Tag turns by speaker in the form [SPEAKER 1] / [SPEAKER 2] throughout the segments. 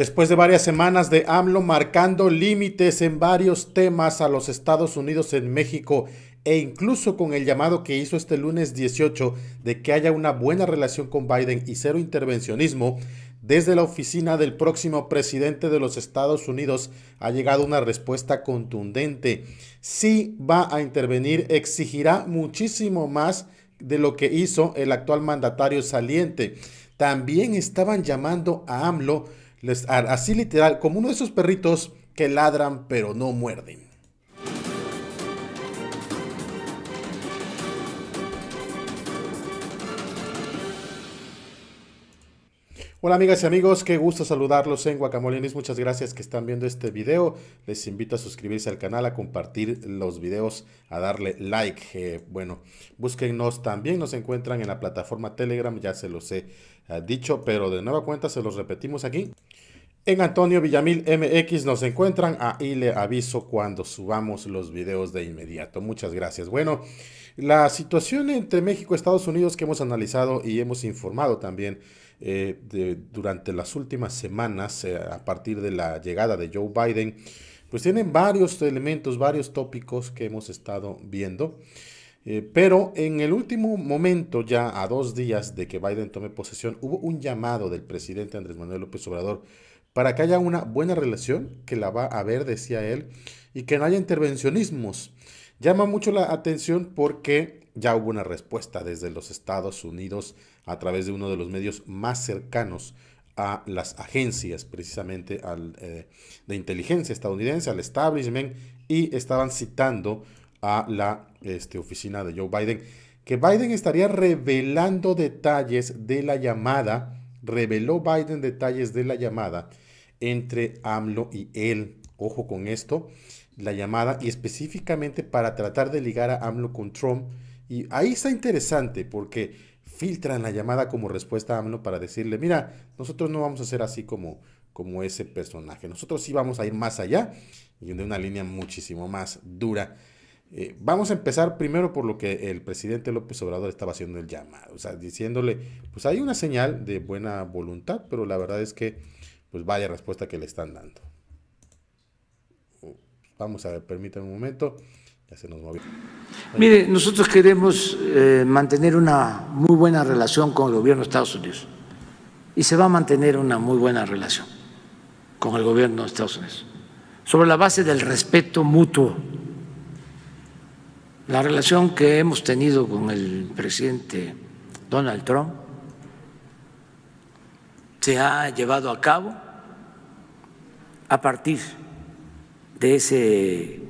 [SPEAKER 1] después de varias semanas de AMLO marcando límites en varios temas a los Estados Unidos en México e incluso con el llamado que hizo este lunes 18 de que haya una buena relación con Biden y cero intervencionismo, desde la oficina del próximo presidente de los Estados Unidos ha llegado una respuesta contundente. Si va a intervenir, exigirá muchísimo más de lo que hizo el actual mandatario saliente. También estaban llamando a AMLO les, así literal, como uno de esos perritos que ladran pero no muerden. Hola amigas y amigos, qué gusto saludarlos en Guacamole Muchas gracias que están viendo este video. Les invito a suscribirse al canal, a compartir los videos, a darle like. Eh, bueno, búsquennos también, nos encuentran en la plataforma Telegram, ya se los he eh, dicho, pero de nueva cuenta se los repetimos aquí. En Antonio Villamil MX nos encuentran, ahí le aviso cuando subamos los videos de inmediato. Muchas gracias. Bueno, la situación entre México y Estados Unidos que hemos analizado y hemos informado también eh, durante las últimas semanas eh, a partir de la llegada de Joe Biden, pues tienen varios elementos, varios tópicos que hemos estado viendo. Eh, pero en el último momento, ya a dos días de que Biden tome posesión, hubo un llamado del presidente Andrés Manuel López Obrador para que haya una buena relación, que la va a haber, decía él, y que no haya intervencionismos. Llama mucho la atención porque ya hubo una respuesta desde los Estados Unidos a través de uno de los medios más cercanos a las agencias, precisamente al, eh, de inteligencia estadounidense, al establishment, y estaban citando a la este, oficina de Joe Biden, que Biden estaría revelando detalles de la llamada, reveló Biden detalles de la llamada entre AMLO y él. Ojo con esto, la llamada y específicamente para tratar de ligar a AMLO con Trump. Y ahí está interesante porque filtran la llamada como respuesta a AMLO para decirle, mira, nosotros no vamos a ser así como, como ese personaje, nosotros sí vamos a ir más allá y de una línea muchísimo más dura. Eh, vamos a empezar primero por lo que el presidente López Obrador estaba haciendo el llamado, o sea, diciéndole, pues hay una señal de buena voluntad, pero la verdad es que pues vaya respuesta que le están dando. Vamos a ver, permítanme un momento, ya se nos Mire, nosotros
[SPEAKER 2] queremos eh, mantener una muy buena relación con el gobierno de Estados Unidos y se va a mantener una muy buena relación con el gobierno de Estados Unidos, sobre la base del respeto mutuo. La relación que hemos tenido con el presidente Donald Trump se ha llevado a cabo a partir de ese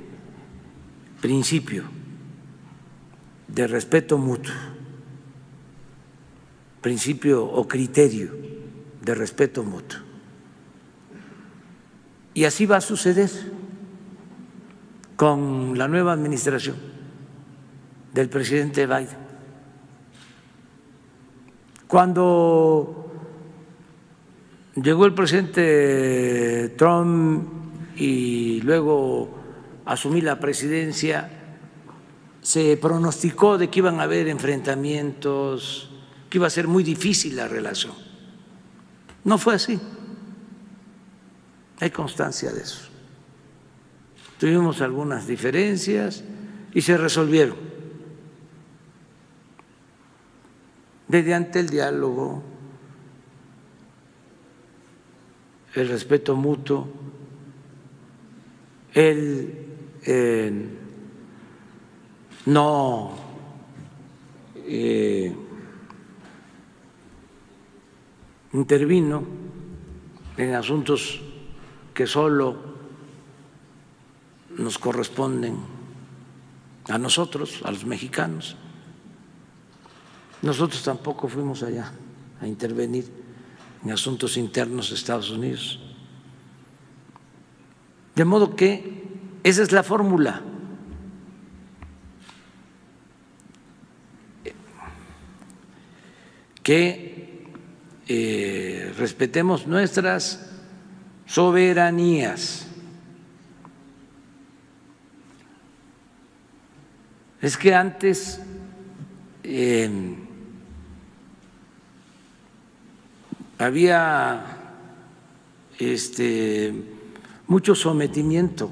[SPEAKER 2] principio de respeto mutuo, principio o criterio de respeto mutuo. Y así va a suceder con la nueva administración del presidente Biden. Cuando Llegó el presidente Trump y luego asumí la presidencia. Se pronosticó de que iban a haber enfrentamientos, que iba a ser muy difícil la relación. No fue así. Hay constancia de eso. Tuvimos algunas diferencias y se resolvieron mediante el diálogo, el respeto mutuo, el eh, no eh, intervino en asuntos que solo nos corresponden a nosotros, a los mexicanos. Nosotros tampoco fuimos allá a intervenir en asuntos internos de Estados Unidos. De modo que esa es la fórmula. Que eh, respetemos nuestras soberanías. Es que antes... había
[SPEAKER 1] este, mucho sometimiento.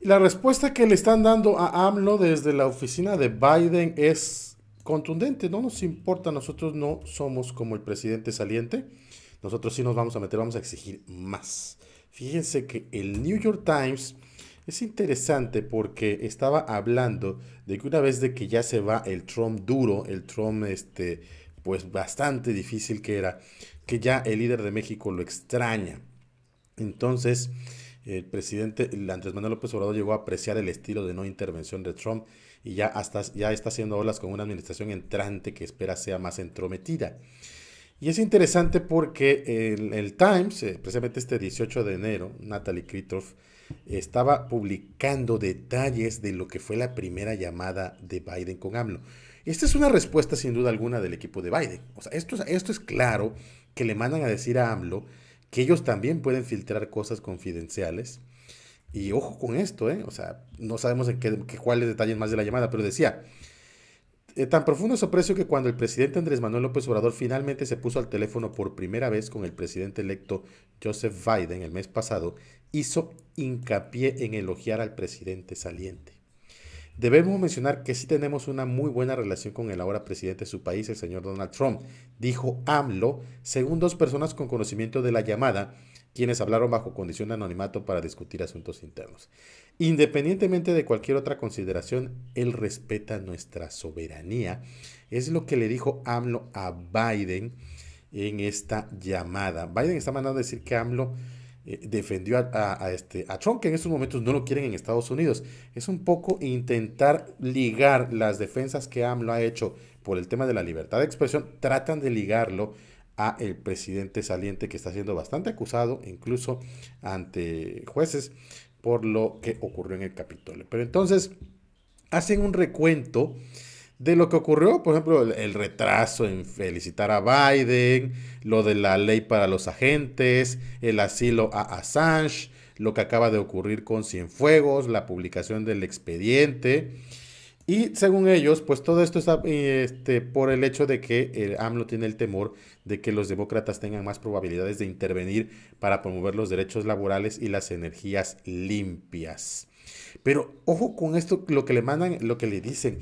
[SPEAKER 1] La respuesta que le están dando a AMLO desde la oficina de Biden es contundente, no nos importa, nosotros no somos como el presidente saliente, nosotros sí nos vamos a meter, vamos a exigir más. Fíjense que el New York Times es interesante porque estaba hablando de que una vez de que ya se va el Trump duro, el Trump este, pues bastante difícil que era, que ya el líder de México lo extraña. Entonces, el presidente Andrés Manuel López Obrador llegó a apreciar el estilo de no intervención de Trump y ya, hasta, ya está haciendo olas con una administración entrante que espera sea más entrometida. Y es interesante porque el, el Times, eh, precisamente este 18 de enero, Natalie Kritov estaba publicando detalles de lo que fue la primera llamada de Biden con AMLO. Esta es una respuesta sin duda alguna del equipo de Biden. O sea, esto, es claro que le mandan a decir a AMLO que ellos también pueden filtrar cosas confidenciales. Y ojo con esto, ¿eh? O sea, no sabemos en qué, qué cuáles detalles más de la llamada, pero decía, eh, tan profundo es su que cuando el presidente Andrés Manuel López Obrador finalmente se puso al teléfono por primera vez con el presidente electo Joseph Biden el mes pasado, hizo hincapié en elogiar al presidente saliente. Debemos mencionar que sí tenemos una muy buena relación con el ahora presidente de su país, el señor Donald Trump, dijo AMLO, según dos personas con conocimiento de la llamada, quienes hablaron bajo condición de anonimato para discutir asuntos internos. Independientemente de cualquier otra consideración, él respeta nuestra soberanía. Es lo que le dijo AMLO a Biden en esta llamada. Biden está mandando a decir que AMLO eh, defendió a, este, a Trump, que en estos momentos no lo quieren en Estados Unidos. Es un poco intentar ligar las defensas que AMLO ha hecho por el tema de la libertad de expresión, tratan de ligarlo a el presidente saliente que está siendo bastante acusado, incluso ante jueces, por lo que ocurrió en el Capitolio. Pero entonces, hacen un recuento de lo que ocurrió, por ejemplo, el, retraso en felicitar a Biden, lo de la ley para los agentes, el asilo a Assange, lo que acaba de ocurrir con Cienfuegos, la publicación del expediente. Y según ellos, pues todo esto está este, por el hecho de que el eh, AMLO tiene el temor de que los demócratas tengan más probabilidades de intervenir para promover los derechos laborales y las energías limpias. Pero ojo con esto, lo que le mandan, lo que le dicen.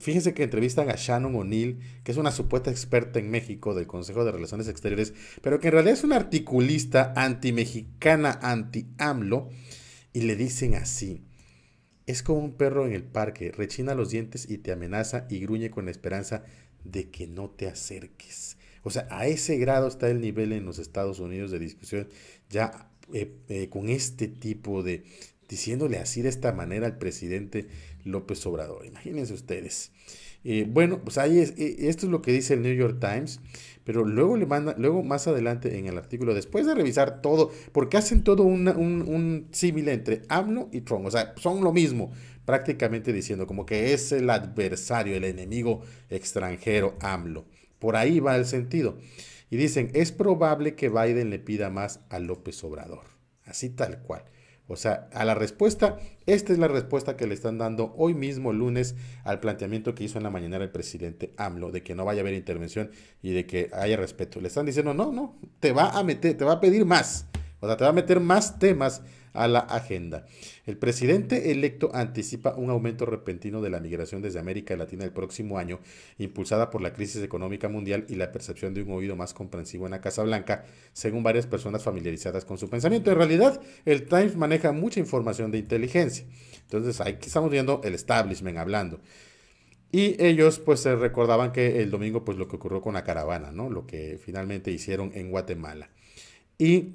[SPEAKER 1] Fíjense que entrevistan a Shannon O'Neill, que es una supuesta experta en México del Consejo de Relaciones Exteriores, pero que en realidad es una articulista anti-mexicana, anti-AMLO, y le dicen así. Es como un perro en el parque, rechina los dientes y te amenaza y gruñe con la esperanza de que no te acerques. O sea, a ese grado está el nivel en los Estados Unidos de discusión ya eh, eh, con este tipo de, diciéndole así de esta manera al presidente López Obrador. Imagínense ustedes. Eh, bueno, pues ahí es, eh, esto es lo que dice el New York Times, pero luego le manda, luego más adelante en el artículo, después de revisar todo, porque hacen todo un, un símil entre AMLO y Trump, o sea, son lo mismo, prácticamente diciendo como que es el adversario, el enemigo extranjero AMLO. Por ahí va el sentido. Y dicen, es probable que Biden le pida más a López Obrador, así tal cual. O sea, a la respuesta, esta es la respuesta que le están dando hoy mismo, lunes, al planteamiento que hizo en la mañana el presidente AMLO, de que no vaya a haber intervención y de que haya respeto. Le están diciendo, no, no, te va a meter, te va a pedir más. O sea, te va a meter más temas a la agenda. El presidente electo anticipa un aumento repentino de la migración desde América Latina el próximo año, impulsada por la crisis económica mundial y la percepción de un oído más comprensivo en la Casa Blanca, según varias personas familiarizadas con su pensamiento. En realidad, el Times maneja mucha información de inteligencia. Entonces, ahí estamos viendo el establishment hablando. Y ellos pues se recordaban que el domingo pues lo que ocurrió con la caravana, ¿no? Lo que finalmente hicieron en Guatemala. Y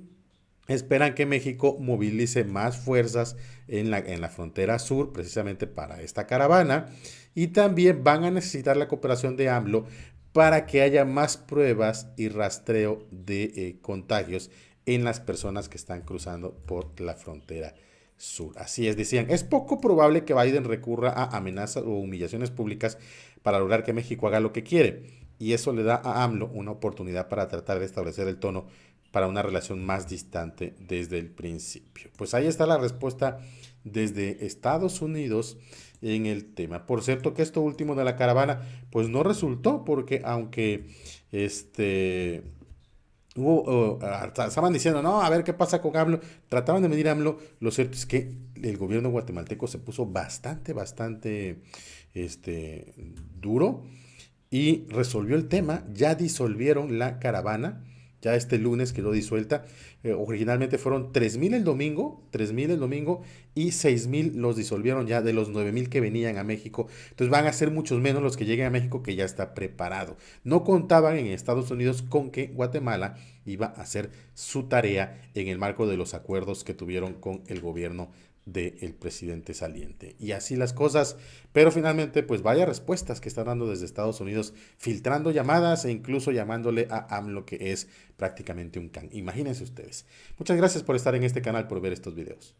[SPEAKER 1] esperan que México movilice más fuerzas en la, en la, frontera sur precisamente para esta caravana y también van a necesitar la cooperación de AMLO para que haya más pruebas y rastreo de eh, contagios en las personas que están cruzando por la frontera sur. Así es, decían, es poco probable que Biden recurra a amenazas o humillaciones públicas para lograr que México haga lo que quiere. Y eso le da a AMLO una oportunidad para tratar de establecer el tono para una relación más distante desde el principio. Pues ahí está la respuesta desde Estados Unidos en el tema. Por cierto que esto último de la caravana pues no resultó porque aunque este ah, estaban diciendo, no, a ver qué pasa con AMLO, trataban de medir AMLO, lo cierto es que el gobierno guatemalteco se puso bastante, bastante este, duro y resolvió el tema, ya disolvieron la caravana ya este lunes quedó disuelta. Eh, originalmente fueron 3.000 el domingo, 3.000 el domingo y 6.000 los disolvieron ya de los 9.000 que venían a México. Entonces van a ser muchos menos los que lleguen a México que ya está preparado. No contaban en Estados Unidos con que Guatemala iba a hacer su tarea en el marco de los acuerdos que tuvieron con el gobierno del presidente saliente. Y así las cosas. Pero finalmente, pues vaya respuestas que están dando desde Estados Unidos, filtrando llamadas e incluso llamándole a AMLO, que es prácticamente un can. Imagínense ustedes. Muchas gracias por estar en este canal, por ver estos videos.